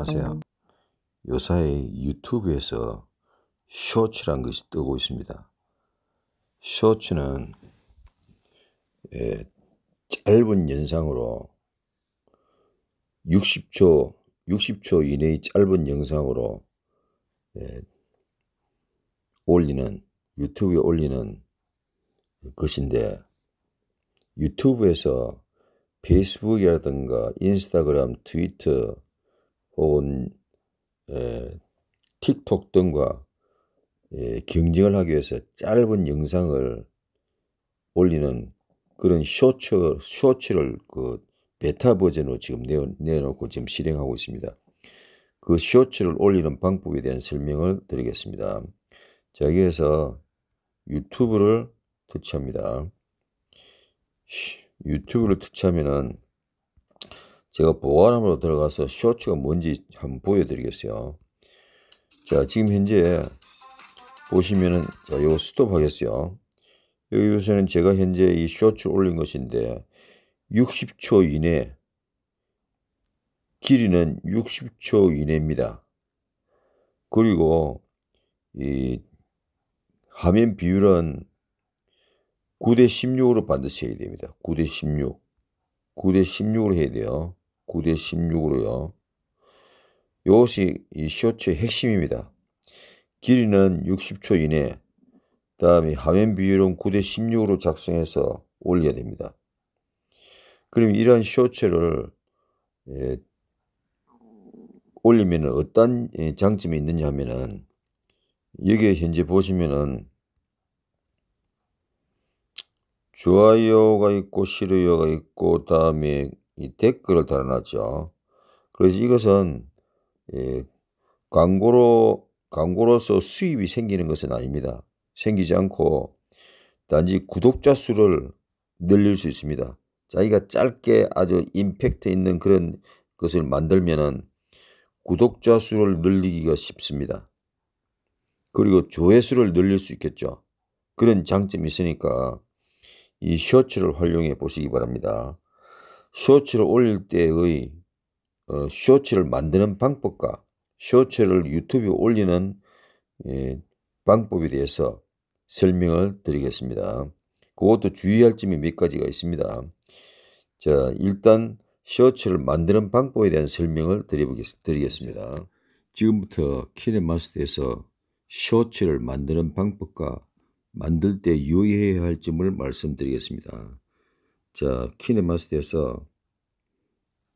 안녕하세요. 음. 요사이 유튜브에서 쇼츠란 것이 뜨고 있습니다. 쇼츠는 예, 짧은 영상으로 60초, 60초 이내의 짧은 영상으로 예, 올리는 유튜브에 올리는 것인데 유튜브에서 페이스북이라든가 인스타그램, 트위터 온 에, 어, 틱톡 등과 에, 예, 경쟁을 하기 위해서 짧은 영상을 올리는 그런 쇼츠, 쇼츠를 그 베타 버전으로 지금 내, 내놓고 지금 실행하고 있습니다. 그 쇼츠를 올리는 방법에 대한 설명을 드리겠습니다. 자, 여기에서 유튜브를 터치합니다. 유튜브를 터치하면은 제가 보관함으로 들어가서 쇼츠가 뭔지 한번 보여드리겠어요. 자, 지금 현재 보시면은, 자, 이 스톱 하겠어요. 여기 보시면 제가 현재 이 쇼츠 를 올린 것인데, 60초 이내, 길이는 60초 이내입니다. 그리고 이 화면 비율은 9대 16으로 반드시 해야 됩니다. 9대 16. 9대 16으로 해야 돼요. 9대 16으로요. 이것이 이 쇼츠의 핵심입니다. 길이는 60초 이내, 다음에 화면 비율은 9대 16으로 작성해서 올려야 됩니다. 그럼 이러한 쇼츠를 예, 올리면 어떤 예, 장점이 있느냐 하면은 여기에 현재 보시면은 좋아요가 있고 싫어요가 있고 다음에 이 댓글을 달아놨죠. 그래서 이것은 예, 광고로 광고로서 수입이 생기는 것은 아닙니다. 생기지 않고 단지 구독자 수를 늘릴 수 있습니다. 자기가 짧게 아주 임팩트 있는 그런 것을 만들면은 구독자 수를 늘리기가 쉽습니다. 그리고 조회수를 늘릴 수 있겠죠. 그런 장점이 있으니까 이 셔츠를 활용해 보시기 바랍니다. 쇼츠를 올릴 때의 어, 쇼츠를 만드는 방법과 쇼츠를 유튜브에 올리는 예, 방법에 대해서 설명을 드리겠습니다. 그것도 주의할 점이 몇 가지가 있습니다. 자, 일단 쇼츠를 만드는 방법에 대한 설명을 드리겠습니다. 지금부터 키네마스터에서 쇼츠를 만드는 방법과 만들 때 유의해야 할 점을 말씀드리겠습니다. 자, 키네마스트에서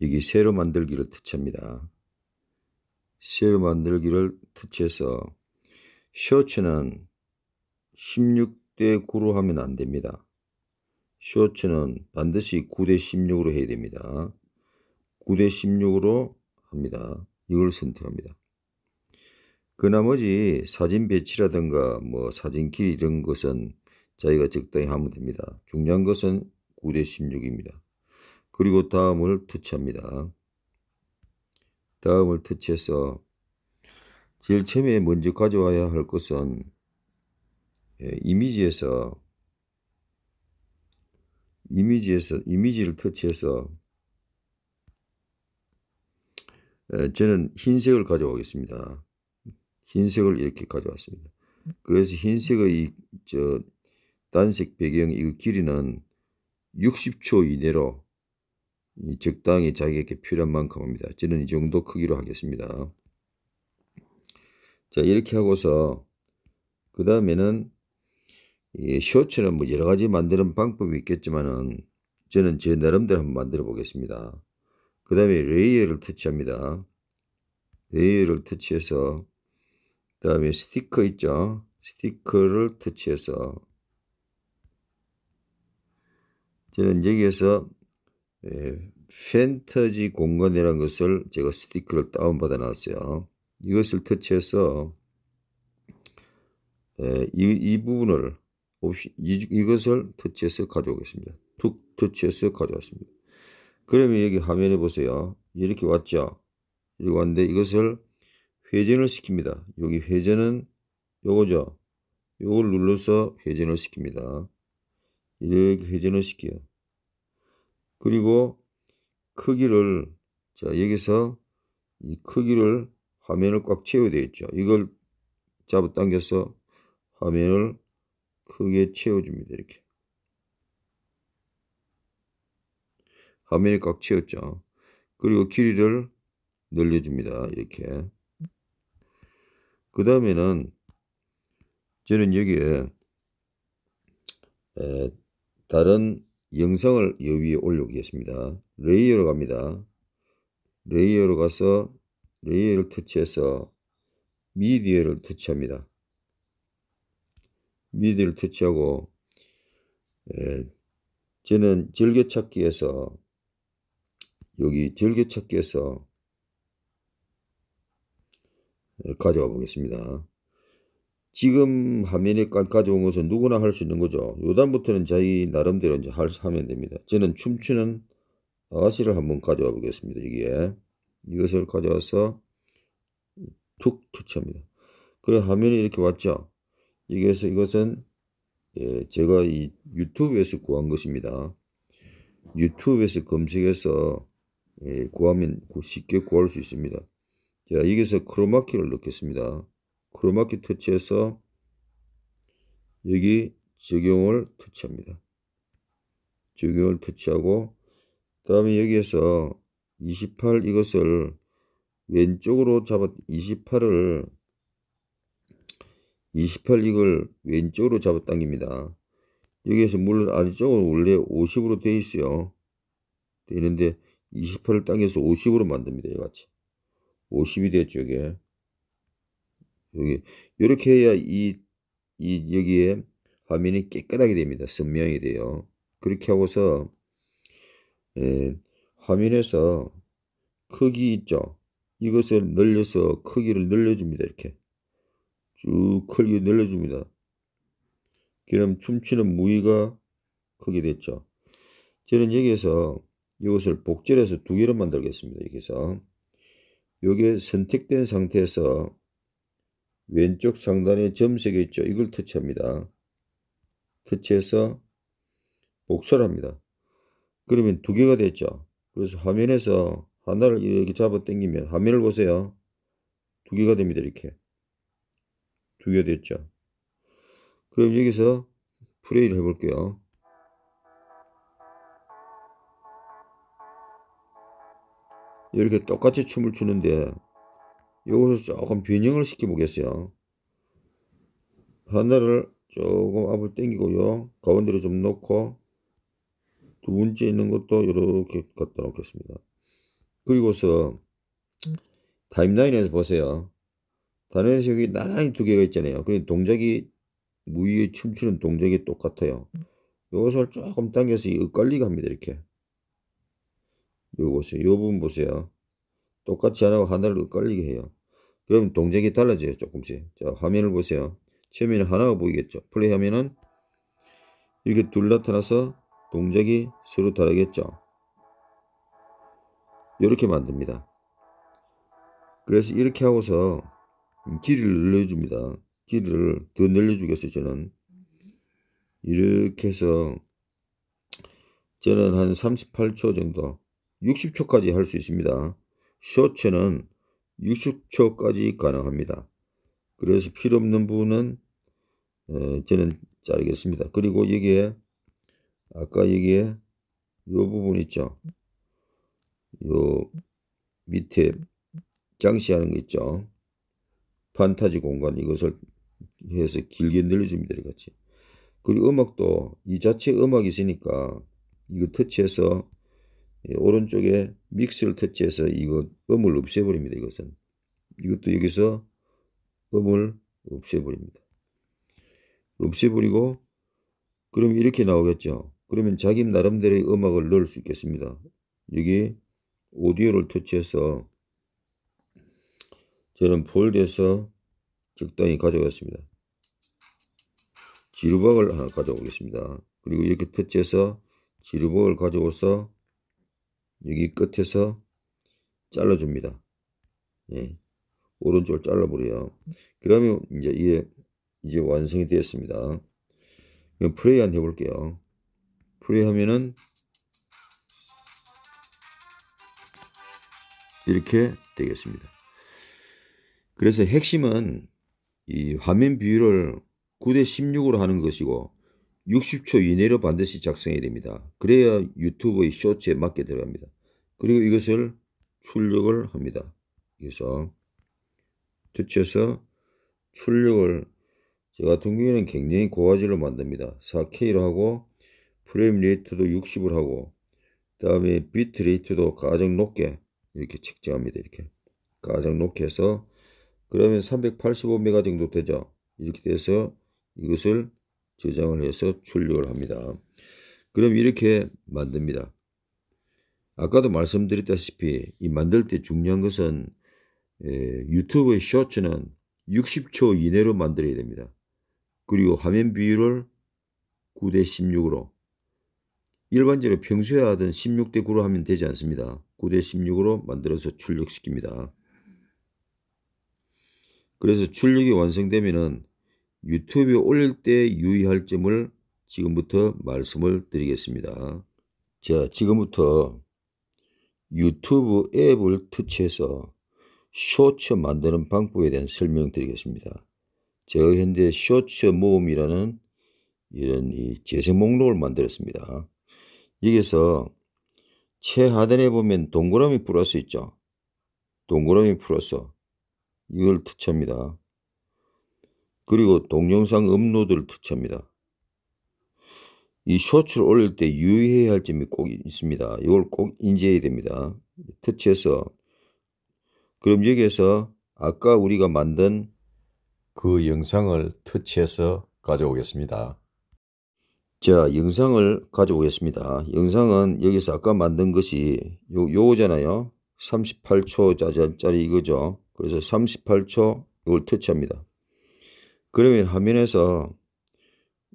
여기 세로 만들기를 터치합니다. 세로 만들기를 터치해서 쇼츠는 16대 9로 하면 안 됩니다. 쇼츠는 반드시 9대 16으로 해야 됩니다. 9대 16으로 합니다. 이걸 선택합니다. 그 나머지 사진 배치라든가 뭐 사진 길이 이런 것은 자기가 적당히 하면 됩니다. 중요한 것은 5대 16입니다. 그리고 다음을 터치합니다. 다음을 터치해서 제일 처음에 먼저 가져와야 할 것은 예, 이미지에서 이미지에서 이미지를 터치해서 예, 저는 흰색을 가져오겠습니다. 흰색을 이렇게 가져왔습니다. 그래서 흰색의 이, 저 단색 배경 이 길이는 60초 이내로 적당히 자기에게 필요한 만큼 합니다. 저는 이 정도 크기로 하겠습니다. 자 이렇게 하고서 그 다음에는 이 쇼츠는 뭐 여러 가지 만드는 방법이 있겠지만은 저는 제 나름대로 한번 만들어 보겠습니다. 그 다음에 레이어를 터치합니다. 레이어를 터치해서 그 다음에 스티커 있죠. 스티커를 터치해서 저는 여기에서 에, 예, 펜터지 공간이라는 것을 제가 스티커를 다운받아 놨어요. 이것을 터치해서 에, 예, 이, 이 부분을 옵시, 이, 이것을 터치해서 가져오겠습니다. 툭 터치해서 가져왔습니다. 그러면 여기 화면에 보세요. 이렇게 왔죠. 이렇게 왔는데 이것을 회전을 시킵니다. 여기 회전은 요거죠. 요걸 눌러서 회전을 시킵니다. 이렇게 회전을 시켜요. 그리고 크기를 자 여기서 이 크기를 화면을 꽉 채워야 되겠죠. 이걸 잡아당겨서 화면을 크게 채워줍니다. 이렇게 화면이 꽉 채웠죠. 그리고 길이를 늘려줍니다. 이렇게 그 다음에는 저는 여기에 다른 영상을 여기에 올려오겠습니다. 레이어로 갑니다. 레이어로 가서 레이어를 터치해서 미디어를 터치합니다. 미디어를 터치하고 예, 저는 절개찾기에서 여기 절개찾기에서 예, 가져와 보겠습니다. 지금 화면에 가져온 것은 누구나 할 수 있는 거죠. 요단부터는 자기 나름대로 이제 하면 됩니다. 저는 춤추는 아가씨를 한번 가져와 보겠습니다. 이게. 이것을 가져와서 툭 터치합니다. 그래 화면이 이렇게 왔죠. 이것은 이것은 예, 제가 이 유튜브에서 구한 것입니다. 유튜브에서 검색해서 예, 구하면 그 쉽게 구할 수 있습니다. 자, 여기서 크로마키를 넣겠습니다. 크로마키 터치해서 여기 적용을 터치합니다. 적용을 터치하고 다음에 여기에서 28 이것을 왼쪽으로 잡아 28을 28 이걸 왼쪽으로 잡아당깁니다. 여기에서 물론 아래쪽은 원래 50으로 되어 있어요. 되어 있는데 28을 당겨서 50으로 만듭니다. 이같이 50이 됐죠 이게. 여기 이렇게 해야 이, 이 여기에 화면이 깨끗하게 됩니다. 선명이 돼요. 그렇게 하고서 예, 화면에서 크기 있죠. 이것을 늘려서 크기를 늘려줍니다. 이렇게 쭉 크기 늘려줍니다. 그럼 춤추는 무위가 크게 됐죠. 저는 여기에서 이것을 복절해서 두 개를 만들겠습니다. 여기서 이게 선택된 상태에서 왼쪽 상단에 점색이 있죠. 이걸 터치합니다. 터치해서 복사를 합니다. 그러면 두 개가 됐죠. 그래서 화면에서 하나를 이렇게 잡아 당기면 화면을 보세요. 두 개가 됩니다. 이렇게. 두 개가 됐죠. 그럼 여기서 플레이를 해볼게요. 이렇게 똑같이 춤을 추는데 요것을 조금 변형을 시켜 보겠어요. 하나를 조금 앞을 땡기고요 가운데로 좀 놓고 두 번째 있는 것도 이렇게 갖다 놓겠습니다. 그리고서 타임라인에서 보세요. 타임라인에서 여기 나란히 두 개가 있잖아요. 그리고 동작이 무위에 춤추는 동작이 똑같아요. 요것을 조금 당겨서 엇갈리게 합니다. 이렇게. 요거 보세요. 요 부분 보세요. 똑같이 하나고 하나를 엇갈리게 해요. 그럼 동작이 달라져요. 조금씩. 자 화면을 보세요. 처음에는 하나가 보이겠죠. 플레이하면은 이렇게 둘 나타나서 동작이 서로 다르겠죠. 이렇게 만듭니다. 그래서 이렇게 하고서 길이를 늘려줍니다. 길이를 더 늘려주겠어요. 저는 이렇게 해서 저는 한 38초 정도 60초까지 할 수 있습니다. 쇼츠는 60초까지 가능합니다. 그래서 필요 없는 부분은 어, 저는 자르겠습니다. 그리고 여기에 아까 여기에 요 부분 있죠. 요 밑에 장시하는 거 있죠. 판타지 공간 이것을 해서 길게 늘려주면 되겠지. 그리고 음악도 이 자체 음악이 있으니까 이거 터치해서 오른쪽에 믹스를 터치해서 이거 음을 없애버립니다. 이것은 이것도 여기서 음을 없애버립니다. 없애버리고 그럼 이렇게 나오겠죠. 그러면 자기 나름대로의 음악을 넣을 수 있겠습니다. 여기 오디오를 터치해서 저는 폴드에서 적당히 가져왔습니다. 지루박을 하나 가져오겠습니다. 그리고 이렇게 터치해서 지루박을 가져와서 여기 끝에서 잘라줍니다. 예, 오른쪽을 잘라버려요. 그러면 이제 이게 이제 완성이 되었습니다. 그럼 플레이 한번 해볼게요. 플레이 하면은 이렇게 되겠습니다. 그래서 핵심은 이 화면 비율을 9대 16으로 하는 것이고 60초 이내로 반드시 작성해야 됩니다. 그래야 유튜브의 쇼츠에 맞게 들어갑니다. 그리고 이것을 출력을 합니다. 그래서 터치해서 출력을 저 같은 경우에는 굉장히 고화질로 만듭니다. 4K로 하고 프레임 레이트도 60을 하고 그 다음에 비트 레이트도 가장 높게 이렇게 측정합니다. 이렇게 가장 높게 해서 그러면 385메가 정도 되죠. 이렇게 돼서 이것을 저장을 해서 출력을 합니다. 그럼 이렇게 만듭니다. 아까도 말씀드렸다시피 이 만들 때 중요한 것은 유튜브의 쇼츠는 60초 이내로 만들어야 됩니다. 그리고 화면 비율을 9대 16으로 일반적으로 평소에 하던 16대 9로 하면 되지 않습니다. 9대 16으로 만들어서 출력시킵니다. 그래서 출력이 완성되면 유튜브에 올릴 때 유의할 점을 지금부터 말씀을 드리겠습니다. 자, 지금부터 유튜브 앱을 터치해서 쇼츠 만드는 방법에 대한 설명드리겠습니다. 제가 현재 쇼츠 모음이라는 이런 이 재생 목록을 만들었습니다. 여기서 최하단에 보면 동그라미 플러스 있죠. 동그라미 플러스 이걸 터치합니다. 그리고 동영상 업로드를 터치합니다. 이 쇼츠를 올릴 때 유의해야 할 점이 꼭 있습니다. 이걸 꼭 인지해야 됩니다. 터치해서 그럼 여기에서 아까 우리가 만든 그 영상을 터치해서 가져오겠습니다. 자 영상을 가져오겠습니다. 영상은 여기서 아까 만든 것이 요, 요거잖아요. 38초 짜리 이거죠. 그래서 38초 이걸 터치합니다. 그러면 화면에서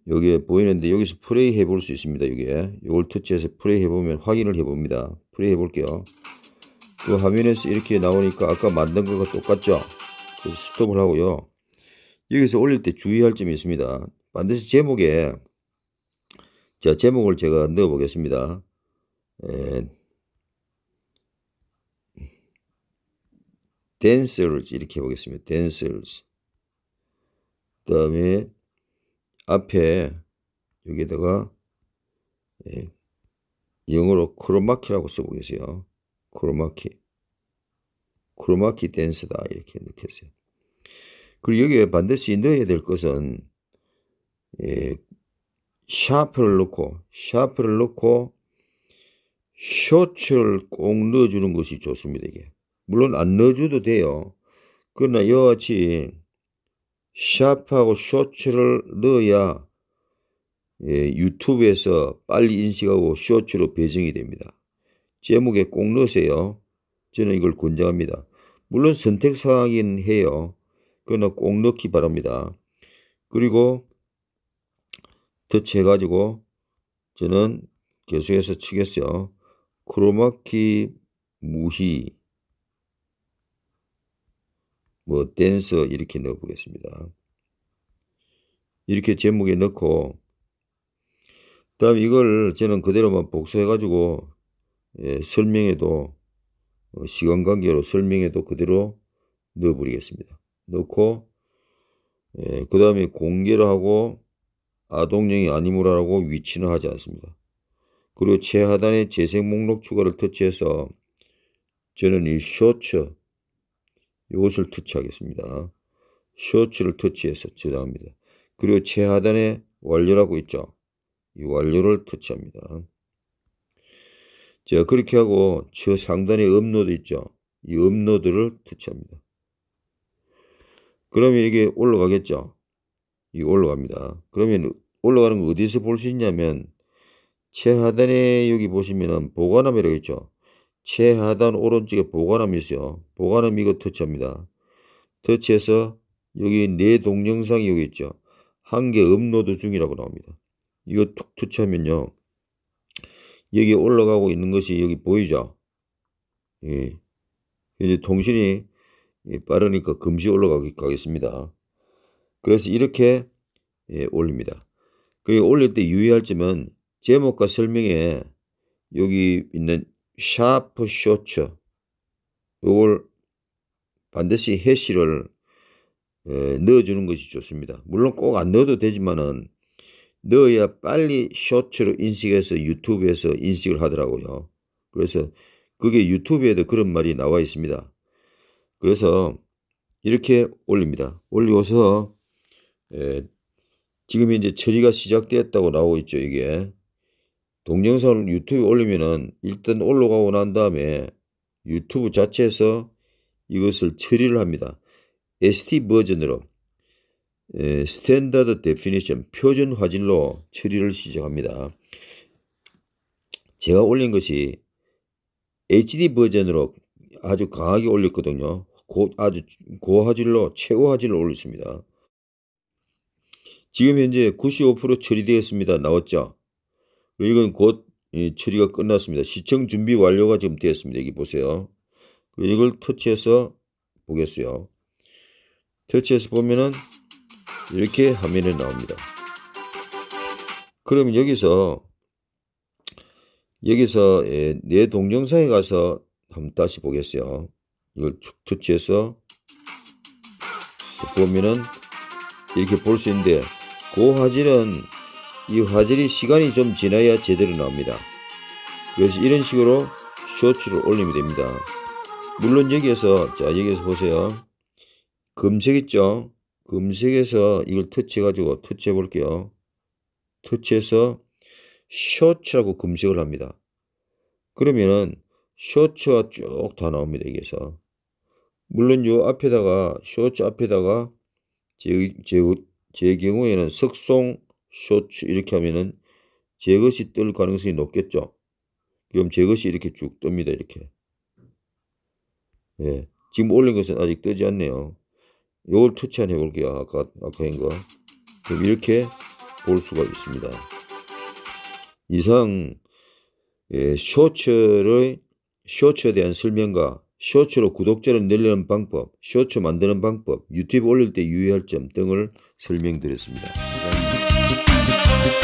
여기에 보이는데 여기서 플레이 해볼 수 있습니다. 여기에 이걸 터치해서 플레이 해보면 확인을 해봅니다. 플레이 해볼게요. 그 화면에서 이렇게 나오니까 아까 만든 거가 똑같죠. 스톱을 하고요. 여기서 올릴 때 주의할 점이 있습니다. 반드시 제목에 자 제목을 제가 넣어 보겠습니다. 댄서를 이렇게 해보겠습니다. 댄서를 그 다음에 앞에 여기에다가 예, 영어로 크로마키라고 써보 계세요. 크로마키. 크로마키 댄스다 이렇게 넣겠어요. 그리고 여기에 반드시 넣어야 될 것은 예, 샤프를 넣고 샤프를 넣고 쇼츠를 꼭 넣어주는 것이 좋습니다. 이게 물론 안 넣어줘도 돼요. 그러나 여하튼 샤프하고 쇼츠를 넣어야 예, 유튜브에서 빨리 인식하고 쇼츠로 배정이 됩니다. 제목에 꼭 넣으세요. 저는 이걸 권장합니다. 물론 선택사항이긴 해요. 그러나 꼭 넣기 바랍니다. 그리고 터치해가지고 저는 계속해서 치겠어요. 크로마키 무희 뭐 댄서 이렇게 넣어 보겠습니다. 이렇게 제목에 넣고 다음 이걸 저는 그대로만 복사해 가지고 예, 설명에도 어, 시간 관계로 설명에도 그대로 넣어 버리겠습니다. 넣고 예, 그 다음에 공개를 하고 아동령이 아니므라라고 위치는 하지 않습니다. 그리고 최하단의 재생 목록 추가를 터치해서 저는 이 쇼츠 이것을 터치하겠습니다. 셔츠를 터치해서 저장합니다. 그리고 최하단에 완료라고 있죠. 이 완료를 터치합니다. 자 그렇게 하고 저 상단에 업로드 있죠. 이 업로드를 터치합니다. 그러면 이게 올라가겠죠. 이 올라갑니다. 그러면 올라가는 거 어디서 볼 수 있냐면 최하단에 여기 보시면 보관함이라고 있죠. 최하단 오른쪽에 보관함이 있어요. 보관함 이거 터치합니다. 터치해서 여기 내 네 동영상이 여기 있죠. 한 개 업로드 중이라고 나옵니다. 이거 툭 터치하면요. 여기 올라가고 있는 것이 여기 보이죠? 예. 이제 통신이 예, 빠르니까 금시 올라가겠습니다. 그래서 이렇게 예, 올립니다. 그리고 올릴 때 유의할 점은 제목과 설명에 여기 있는 샤프 쇼처이걸 반드시 해시를 어, 넣어주는 것이 좋습니다. 물론 꼭 안 넣어도 되지만은 넣어야 빨리 쇼츠로 인식해서 유튜브에서 인식을 하더라고요. 그래서 그게 유튜브에도 그런 말이 나와 있습니다. 그래서 이렇게 올립니다. 올리고서 에, 예, 지금 이제 처리가 시작되었다고 나오고 있죠. 이게 동영상을 유튜브에 올리면은 일단 올라가고 난 다음에 유튜브 자체에서 이것을 처리를 합니다. ST 버전으로 에, 스탠다드 데피니션 표준 화질로 처리를 시작합니다. 제가 올린 것이 HD 버전으로 아주 강하게 올렸거든요. 고, 아주 고화질로 최고 화질로 올렸습니다. 지금 현재 95% 처리되었습니다. 나왔죠? 이건 곧 처리가 끝났습니다. 시청 준비 완료가 지금 되었습니다. 여기 보세요. 이걸 터치해서 보겠어요. 터치해서 보면은 이렇게 화면에 나옵니다. 그러면 여기서 여기서 예, 내 동영상에 가서 한번 다시 보겠어요. 이걸 툭 터치해서 보면은 이렇게 볼 수 있는데 고화질은 그이 화질이 시간이 좀 지나야 제대로 나옵니다. 그래서 이런 식으로 쇼츠를 올리면 됩니다. 물론 여기에서 자 여기에서 보세요. 금색 있죠? 금색에서 이걸 터치해가지고 터치해 볼게요. 터치해서 쇼츠라고 금색을 합니다. 그러면은 쇼츠가 쭉 다 나옵니다. 여기에서 물론 요 앞에다가 쇼츠 앞에다가 제, 제, 제 경우에는 석송 쇼츠 이렇게 하면은 제 것이 뜰 가능성이 높겠죠. 그럼 제 것이 이렇게 쭉 뜹니다. 이렇게. 예. 지금 올린 것은 아직 뜨지 않네요. 요걸 터치 한 해볼게요. 아까, 아까 한 거. 그럼 이렇게 볼 수가 있습니다. 이상, 예, 쇼츠를, 쇼츠에 대한 설명과 쇼츠로 구독자를 늘리는 방법, 쇼츠 만드는 방법, 유튜브 올릴 때 유의할 점 등을 설명드렸습니다.